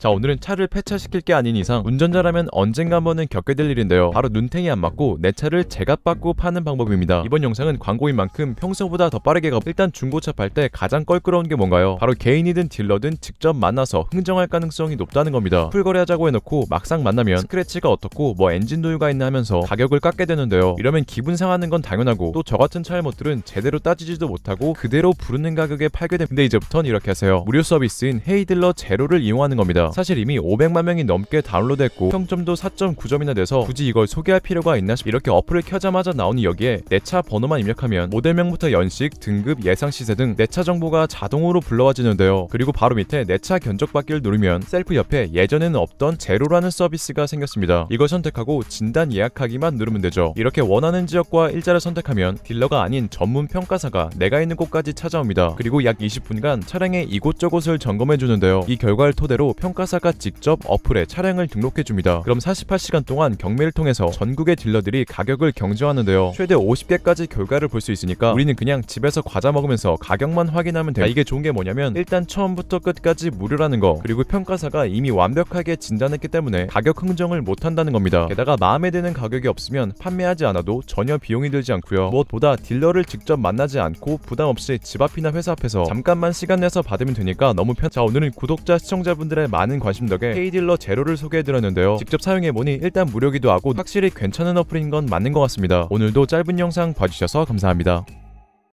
자 오늘은 차를 폐차시킬 게 아닌 이상 운전자라면 언젠가 한번은 겪게 될 일인데요 바로 눈탱이 안 맞고 내 차를 제값 받고 파는 방법입니다 이번 영상은 광고인 만큼 평소보다 더 빠르게 가 일단 중고차 팔 때 가장 껄끄러운 게 뭔가요 바로 개인이든 딜러든 직접 만나서 흥정할 가능성이 높다는 겁니다 풀거래하자고 해놓고 막상 만나면 스크래치가 어떻고 뭐 엔진 도유가 있나 하면서 가격을 깎게 되는데요 이러면 기분 상하는 건 당연하고 또 저 같은 차의못들은 제대로 따지지도 못하고 그대로 부르는 가격에 팔게 됩니다 이제부턴 이렇게 하세요 무료 서비스인 헤이딜러 제로를 이용하는 겁니다 사실 이미 500만 명이 넘게 다운로드했고 평점도 4.9점이나 돼서 굳이 이걸 소개할 필요가 있나 싶 이렇게 어플을 켜자마자 나오는 여기에 내 차 번호만 입력하면 모델명부터 연식, 등급, 예상 시세 등 내 차 정보가 자동으로 불러와지는데요. 그리고 바로 밑에 내 차 견적 받기를 누르면 셀프 옆에 예전에는 없던 제로라는 서비스가 생겼습니다. 이걸 선택하고 진단 예약하기만 누르면 되죠. 이렇게 원하는 지역과 일자를 선택하면 딜러가 아닌 전문 평가사가 내가 있는 곳까지 찾아옵니다. 그리고 약 20분간 차량의 이곳저곳을 점검해 주는데요. 이 결과를 토대로 평가 평가사가 직접 어플에 차량을 등록해줍니다. 그럼 48시간 동안 경매를 통해서 전국의 딜러들이 가격을 경쟁하는데요. 최대 50개까지 결과를 볼 수 있으니까 우리는 그냥 집에서 과자 먹으면서 가격만 확인하면 돼요. 이게 좋은 게 뭐냐면 일단 처음부터 끝까지 무료라는 거 그리고 평가사가 이미 완벽하게 진단했기 때문에 가격 흥정을 못한다는 겁니다. 게다가 마음에 드는 가격이 없으면 판매하지 않아도 전혀 비용이 들지 않고요. 무엇보다 딜러를 직접 만나지 않고 부담 없이 집 앞이나 회사 앞에서 잠깐만 시간 내서 받으면 되니까 너무 편. 자 오늘은 구독자 시청자분들의 많은 많은 관심 덕에 K딜러 제로를 소개해드렸는데요. 직접 사용해보니 일단 무료기도 하고 확실히 괜찮은 어플인 건 맞는 것 같습니다. 오늘도 짧은 영상 봐주셔서 감사합니다.